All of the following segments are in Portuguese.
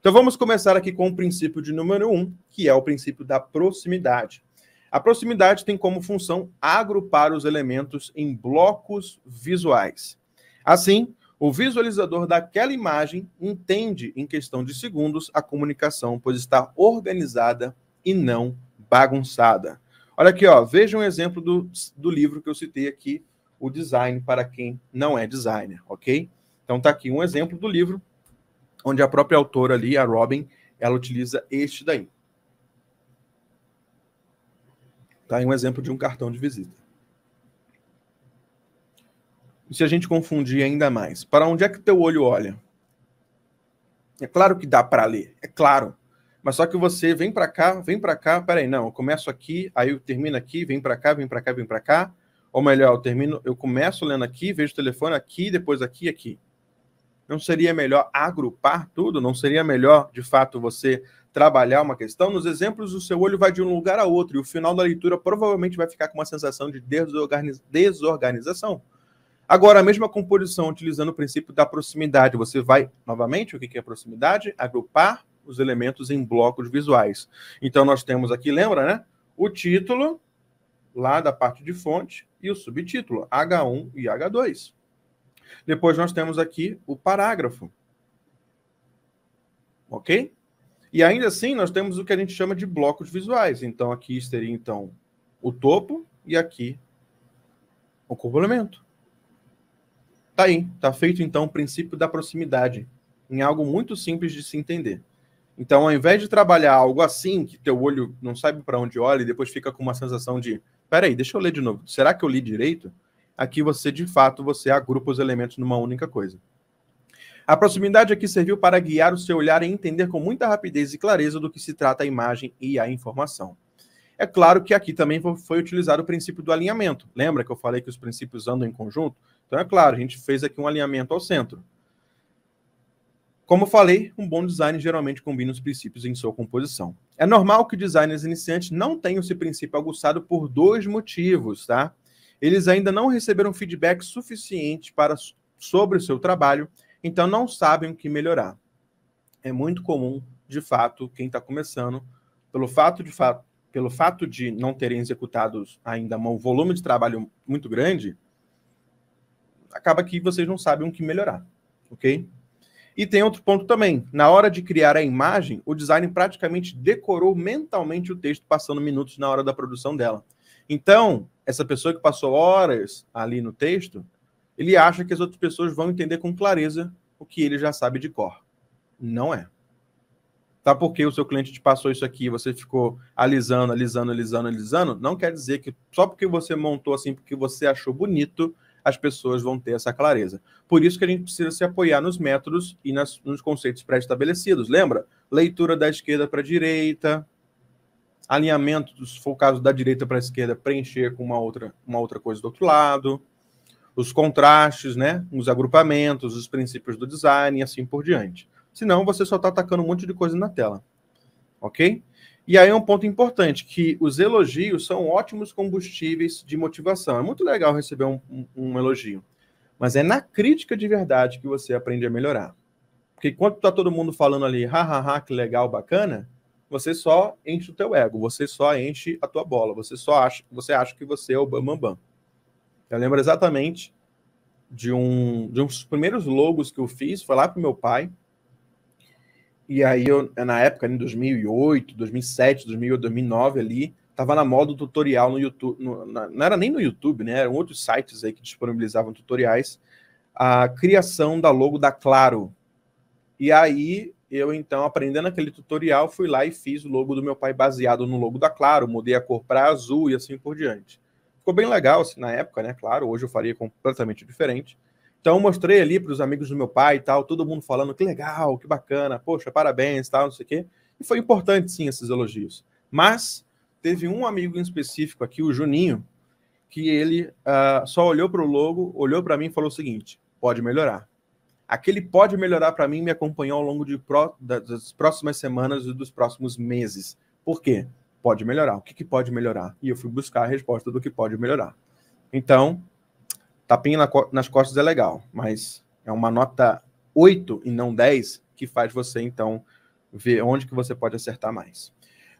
Então vamos começar aqui com o princípio de número um, que é o princípio da proximidade. A proximidade tem como função agrupar os elementos em blocos visuais. Assim, o visualizador daquela imagem entende em questão de segundos a comunicação, pois está organizada e não bagunçada. Olha aqui, ó, veja um exemplo do, do livro que eu citei aqui, O Design para quem não é designer, ok? Então tá aqui um exemplo do livro onde a própria autora ali, a Robin, ela utiliza este daí. Tá aí um exemplo de um cartão de visita. E se a gente confundir ainda mais, para onde é que teu olho olha? É claro que dá para ler, é claro. Mas só que você vem para cá, vem para cá, peraí, não, eu começo aqui, aí eu termino aqui, vem para cá, vem para cá, vem para cá. Ou melhor, eu termino, eu começo lendo aqui, vejo o telefone aqui, depois aqui, aqui. Não seria melhor agrupar tudo? Não seria melhor, de fato, você trabalhar uma questão? Nos exemplos, o seu olho vai de um lugar a outro e o final da leitura provavelmente vai ficar com uma sensação de desorganização. Agora, a mesma composição, utilizando o princípio da proximidade, você vai, novamente, o que é proximidade? Agrupar os elementos em blocos visuais. Então, nós temos aqui, lembra, né? O título, lá da parte de fonte, e o subtítulo, H1 e H2. Depois nós temos aqui o parágrafo. Ok? E ainda assim, nós temos o que a gente chama de blocos visuais. Então, aqui estaria então, o topo e aqui o complemento. Tá aí, tá feito então o princípio da proximidade, em algo muito simples de se entender. Então, ao invés de trabalhar algo assim, que teu olho não sabe para onde olha e depois fica com uma sensação de, peraí, deixa eu ler de novo, será que eu li direito? Aqui você, de fato, você agrupa os elementos numa única coisa. A proximidade aqui serviu para guiar o seu olhar e entender com muita rapidez e clareza do que se trata a imagem e a informação. É claro que aqui também foi utilizado o princípio do alinhamento. Lembra que eu falei que os princípios andam em conjunto? Então é claro, a gente fez aqui um alinhamento ao centro. Como falei, um bom design geralmente combina os princípios em sua composição. É normal que designers iniciantes não tenham esse princípio aguçado por dois motivos, tá? Eles ainda não receberam feedback suficiente para, sobre o seu trabalho, então não sabem o que melhorar. É muito comum, de fato, quem está começando, pelo fato, de fa pelo fato de não terem executado ainda um volume de trabalho muito grande, acaba que vocês não sabem o que melhorar, ok? E tem outro ponto também. Na hora de criar a imagem, o designer praticamente decorou mentalmente o texto, passando minutos na hora da produção dela. Então, essa pessoa que passou horas ali no texto, ele acha que as outras pessoas vão entender com clareza o que ele já sabe de cor. Não é. Tá porque o seu cliente te passou isso aqui, você ficou alisando, alisando, alisando, alisando, não quer dizer que só porque você montou assim, porque você achou bonito, as pessoas vão ter essa clareza. Por isso que a gente precisa se apoiar nos métodos e nas, nos conceitos pré-estabelecidos. Lembra? Leitura da esquerda para a direita, alinhamento, se for o caso da direita para a esquerda, preencher com uma outra, uma outra coisa do outro lado, os contrastes, né? os agrupamentos, os princípios do design e assim por diante. Senão você só está atacando um monte de coisa na tela. Ok? E aí é um ponto importante, que os elogios são ótimos combustíveis de motivação. É muito legal receber um, um, um elogio. Mas é na crítica de verdade que você aprende a melhorar. Porque enquanto está todo mundo falando ali, hahaha, que legal, bacana, você só enche o teu ego, você só enche a tua bola, você só acha, você acha que você é o bambambam. Bam, bam. Eu lembro exatamente de um, de um dos primeiros logos que eu fiz, foi lá pro meu pai. E aí eu na época em 2008, 2007, 2008, 2009 ali, tava na moda tutorial no YouTube, no, na, não era nem no YouTube, né? Eram outros sites aí que disponibilizavam tutoriais a criação da logo da Claro. E aí eu então, aprendendo aquele tutorial, fui lá e fiz o logo do meu pai baseado no logo da Claro, mudei a cor para azul e assim por diante. Ficou bem legal assim, na época, né? Claro, hoje eu faria completamente diferente. Então mostrei ali para os amigos do meu pai e tal, todo mundo falando que legal, que bacana, poxa, parabéns, tal, não sei o quê. E foi importante sim esses elogios. Mas teve um amigo em específico aqui, o Juninho, que ele uh, só olhou para o logo, olhou para mim e falou o seguinte: pode melhorar aquele pode melhorar para mim me acompanhou ao longo de pro, das próximas semanas e dos próximos meses. Por quê? Pode melhorar. O que, que pode melhorar? E eu fui buscar a resposta do que pode melhorar. Então, tapinha na, nas costas é legal, mas é uma nota 8 e não 10 que faz você, então, ver onde que você pode acertar mais.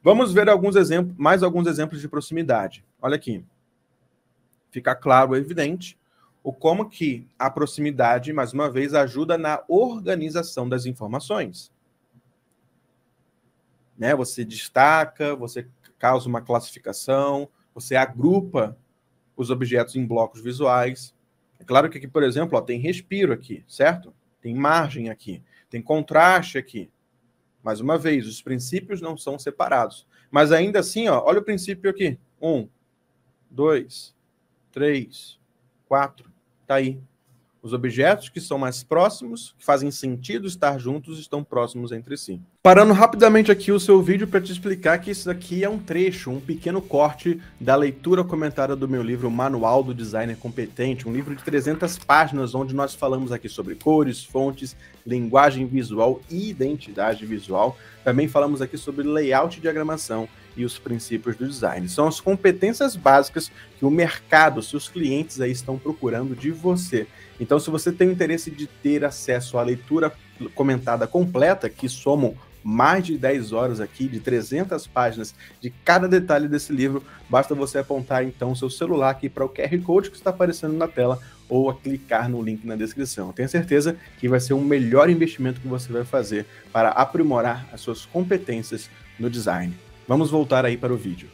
Vamos ver alguns exemplos, mais alguns exemplos de proximidade. Olha aqui. Fica claro, evidente, o como que a proximidade, mais uma vez, ajuda na organização das informações. Né? Você destaca, você causa uma classificação, você agrupa os objetos em blocos visuais. É claro que aqui, por exemplo, ó, tem respiro aqui, certo? Tem margem aqui, tem contraste aqui. Mais uma vez, os princípios não são separados. Mas ainda assim, ó, olha o princípio aqui. Um, dois, três, quatro. Está aí. Os objetos que são mais próximos, que fazem sentido estar juntos, estão próximos entre si. Parando rapidamente aqui o seu vídeo para te explicar que isso aqui é um trecho, um pequeno corte da leitura comentada do meu livro Manual do Designer Competente, um livro de 300 páginas onde nós falamos aqui sobre cores, fontes, linguagem visual e identidade visual. Também falamos aqui sobre layout e diagramação e os princípios do design. São as competências básicas que o mercado, seus clientes aí estão procurando de você. Então, se você tem o interesse de ter acesso à leitura comentada completa, que somam mais de 10 horas aqui, de 300 páginas, de cada detalhe desse livro, basta você apontar então seu celular aqui para o QR Code que está aparecendo na tela ou a clicar no link na descrição. Tenho certeza que vai ser o melhor investimento que você vai fazer para aprimorar as suas competências no design. Vamos voltar aí para o vídeo.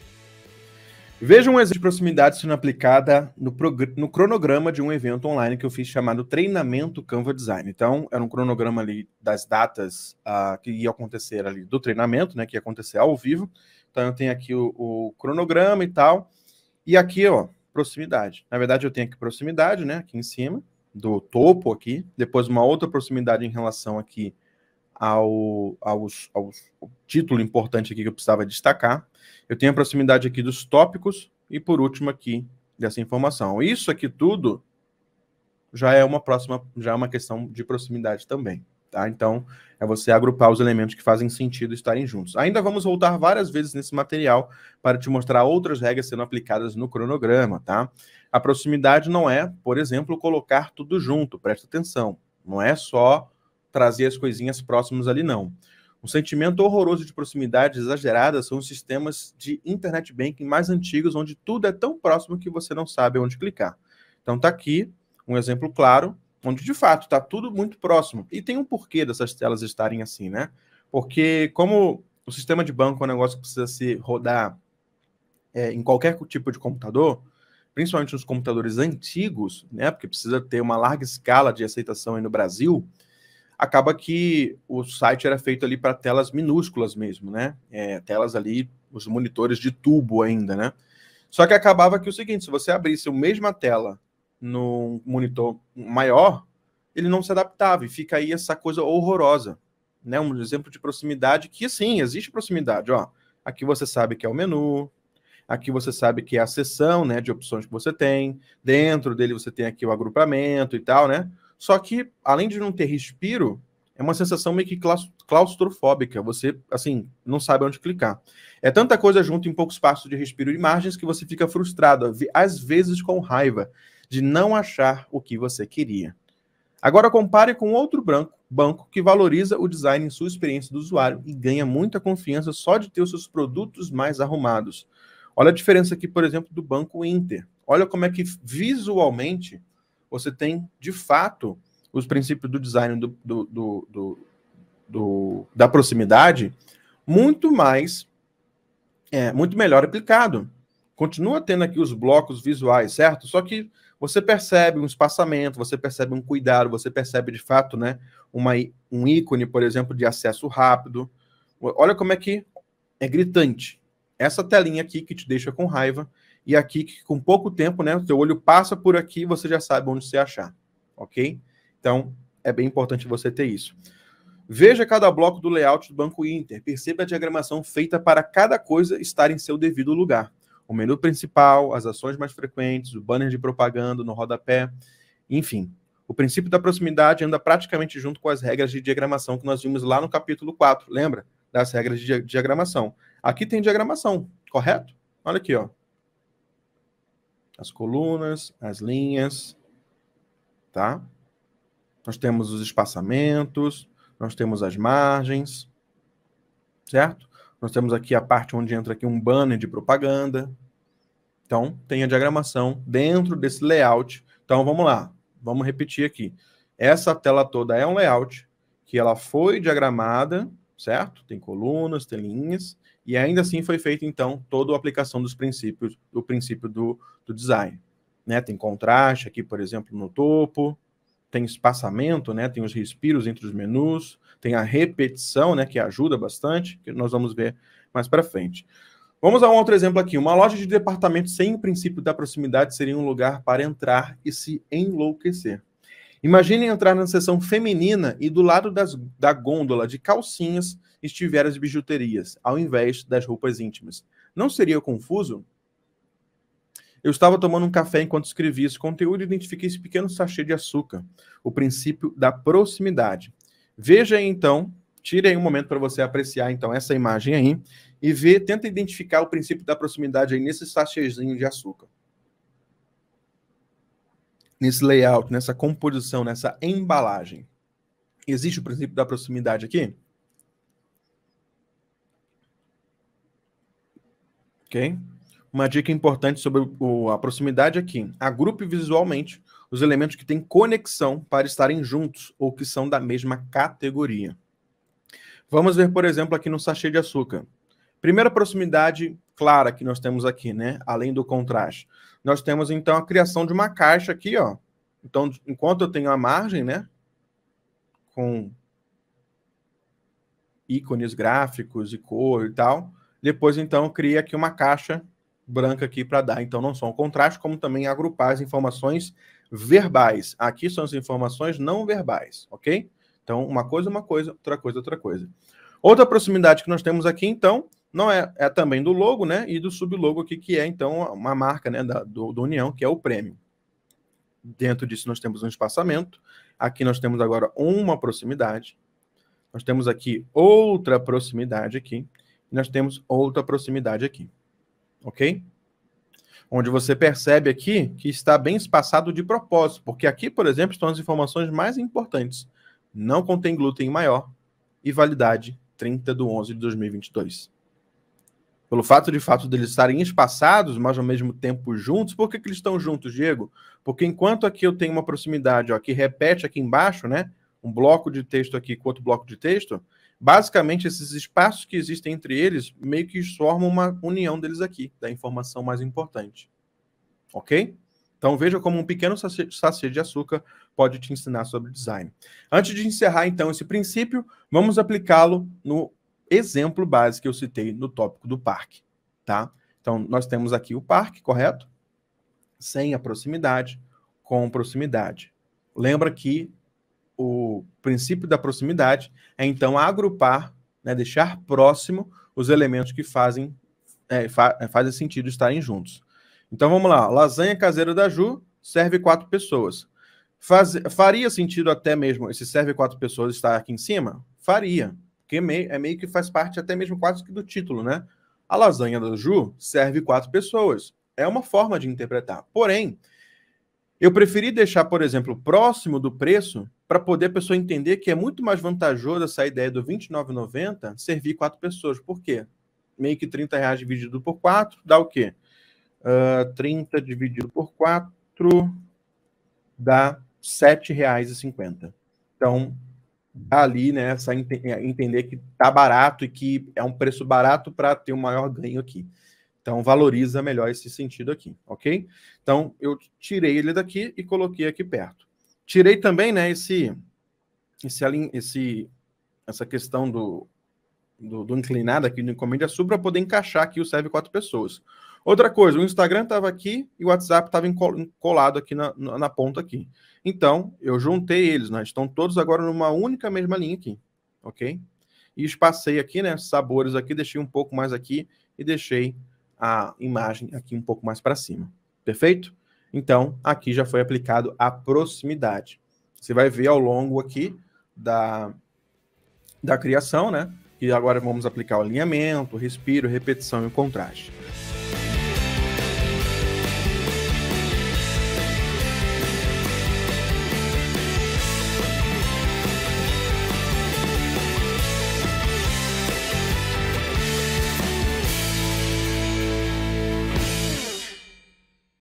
Veja um exemplo de proximidade sendo aplicada no, no, cronograma de um evento online que eu fiz chamado Treinamento Canva Design. Então, era um cronograma ali das datas uh, que ia acontecer ali do treinamento, né? Que ia acontecer ao vivo. Então, eu tenho aqui o, o, cronograma e tal. E aqui, ó, proximidade. Na verdade, eu tenho aqui proximidade, né? Aqui em cima, do topo aqui. Depois, uma outra proximidade em relação aqui ao, aos, aos, ao título importante aqui que eu precisava destacar. Eu tenho a proximidade aqui dos tópicos e, por último, aqui dessa informação. Isso aqui tudo já é uma próxima, já é uma questão de proximidade também. Tá? Então, é você agrupar os elementos que fazem sentido estarem juntos. Ainda vamos voltar várias vezes nesse material para te mostrar outras regras sendo aplicadas no cronograma, tá? A proximidade não é, por exemplo, colocar tudo junto, presta atenção. Não é só trazer as coisinhas próximas ali, não. Um sentimento horroroso de proximidade exagerada são os sistemas de internet banking mais antigos, onde tudo é tão próximo que você não sabe onde clicar. Então tá aqui um exemplo claro, onde de fato está tudo muito próximo. E tem um porquê dessas telas estarem assim, né? Porque como o sistema de banco é um negócio que precisa se rodar é, em qualquer tipo de computador, principalmente nos computadores antigos, né? Porque precisa ter uma larga escala de aceitação aí no Brasil acaba que o site era feito ali para telas minúsculas mesmo, né? É, telas ali, os monitores de tubo ainda, né? Só que acabava que o seguinte, se você abrisse a mesma tela num monitor maior, ele não se adaptava e fica aí essa coisa horrorosa, né? Um exemplo de proximidade que, sim, existe proximidade, ó. Aqui você sabe que é o menu, Aqui você sabe que é a seção né, de opções que você tem. Dentro dele você tem aqui o agrupamento e tal, né? Só que, além de não ter respiro, é uma sensação meio que claustrofóbica. Você, assim, não sabe onde clicar. É tanta coisa junto em pouco espaço de respiro e margens que você fica frustrado, às vezes com raiva, de não achar o que você queria. Agora compare com outro branco, banco que valoriza o design em sua experiência do usuário e ganha muita confiança só de ter os seus produtos mais arrumados. Olha a diferença aqui, por exemplo, do Banco Inter. Olha como é que visualmente você tem, de fato, os princípios do design do, do, do, do da proximidade muito mais, é, muito melhor aplicado. Continua tendo aqui os blocos visuais, certo? Só que você percebe um espaçamento, você percebe um cuidado, você percebe de fato, né, uma, um ícone, por exemplo, de acesso rápido. Olha como é que é gritante. Essa telinha aqui que te deixa com raiva e aqui, com pouco tempo, né? O seu olho passa por aqui e você já sabe onde se achar, ok? Então, é bem importante você ter isso. Veja cada bloco do layout do Banco Inter. Perceba a diagramação feita para cada coisa estar em seu devido lugar. O menu principal, as ações mais frequentes, o banner de propaganda no rodapé, enfim. O princípio da proximidade anda praticamente junto com as regras de diagramação que nós vimos lá no capítulo 4, lembra? Das regras de diagramação. Aqui tem diagramação, correto? Olha aqui, ó as colunas, as linhas, tá? Nós temos os espaçamentos, nós temos as margens, certo? Nós temos aqui a parte onde entra aqui um banner de propaganda. Então, tem a diagramação dentro desse layout. Então, vamos lá, vamos repetir aqui. Essa tela toda é um layout que ela foi diagramada, certo? Tem colunas, tem linhas, e ainda assim foi feito, então, toda a aplicação dos princípios, do princípio do, do design. Né? Tem contraste aqui, por exemplo, no topo, tem espaçamento, né? tem os respiros entre os menus, tem a repetição, né? que ajuda bastante, que nós vamos ver mais para frente. Vamos a um outro exemplo aqui. Uma loja de departamento sem o princípio da proximidade seria um lugar para entrar e se enlouquecer. imagine entrar na seção feminina e do lado das, da gôndola de calcinhas estiver as bijuterias, ao invés das roupas íntimas. Não seria confuso? Eu estava tomando um café enquanto escrevi esse conteúdo e identifiquei esse pequeno sachê de açúcar, o princípio da proximidade. Veja aí, então, tire aí um momento para você apreciar então essa imagem aí e ver, tenta identificar o princípio da proximidade aí nesse sachêzinho de açúcar. Nesse layout, nessa composição, nessa embalagem. Existe o princípio da proximidade aqui? Ok? Uma dica importante sobre o, a proximidade aqui. Agrupe visualmente os elementos que têm conexão para estarem juntos ou que são da mesma categoria. Vamos ver, por exemplo, aqui no sachê de açúcar. Primeira proximidade clara que nós temos aqui, né? Além do contraste. Nós temos, então, a criação de uma caixa aqui, ó. Então, enquanto eu tenho a margem, né? Com ícones gráficos e cor e tal, depois, então, cria aqui uma caixa branca aqui para dar, então, não só um contraste, como também agrupar as informações verbais. Aqui são as informações não verbais, ok? Então, uma coisa, uma coisa, outra coisa, outra coisa. Outra proximidade que nós temos aqui, então, não é, é também do logo, né? E do sublogo aqui, que é, então, uma marca né, da, do, do União, que é o prêmio. Dentro disso, nós temos um espaçamento. Aqui nós temos agora uma proximidade. Nós temos aqui outra proximidade aqui nós temos outra proximidade aqui. Ok? Onde você percebe aqui que está bem espaçado de propósito, porque aqui, por exemplo, estão as informações mais importantes. Não contém glúten maior e validade 30 de 11 de 2022. Pelo fato de fato deles estarem espaçados, mas ao mesmo tempo juntos, por que, que eles estão juntos, Diego? Porque enquanto aqui eu tenho uma proximidade ó, que repete aqui embaixo, né? Um bloco de texto aqui com outro bloco de texto, basicamente, esses espaços que existem entre eles meio que formam uma união deles aqui, da informação mais importante. Ok? Então veja como um pequeno sachê de açúcar pode te ensinar sobre design. Antes de encerrar então esse princípio, vamos aplicá-lo no exemplo base que eu citei no tópico do parque, tá? Então nós temos aqui o parque, correto? Sem a proximidade, com proximidade. Lembra que o princípio da proximidade é então agrupar, né, deixar próximo os elementos que fazem é, fa é, fazem sentido estarem juntos. Então vamos lá, lasanha caseira da Ju serve quatro pessoas. Faz, faria sentido até mesmo esse serve quatro pessoas estar aqui em cima? Faria, porque meio, é meio que faz parte até mesmo quase que do título, né? A lasanha da Ju serve quatro pessoas. É uma forma de interpretar. Porém, eu preferi deixar, por exemplo, próximo do preço para poder a pessoa entender que é muito mais vantajoso essa ideia do 29,90 servir quatro pessoas. Por quê? Meio que 30 reais dividido por 4 dá o quê? Uh, ah, 30 dividido por 4 dá R$ 7,50. Então, dá ali, né, essa ent entender que tá barato e que é um preço barato para ter um maior ganho aqui. Então, valoriza melhor esse sentido aqui, ok? Então, eu tirei ele daqui e coloquei aqui perto. Tirei também, né, esse, esse, esse essa questão do, do, do inclinado aqui do encomenda sul para poder encaixar aqui o serve quatro pessoas. Outra coisa, o Instagram estava aqui e o WhatsApp estava colado aqui na, na, na, ponta aqui. Então, eu juntei eles, né? Estão todos agora numa única mesma linha aqui, ok? E espacei aqui, né? Sabores aqui, deixei um pouco mais aqui e deixei a imagem aqui um pouco mais para cima. Perfeito? Então, aqui já foi aplicado a proximidade. Você vai ver ao longo aqui da, da criação, né? E agora vamos aplicar o alinhamento, respiro, repetição e contraste.